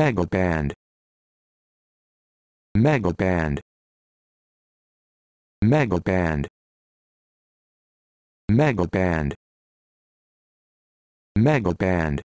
Mega band. Mega band. Mega band. Mega band. Mega band.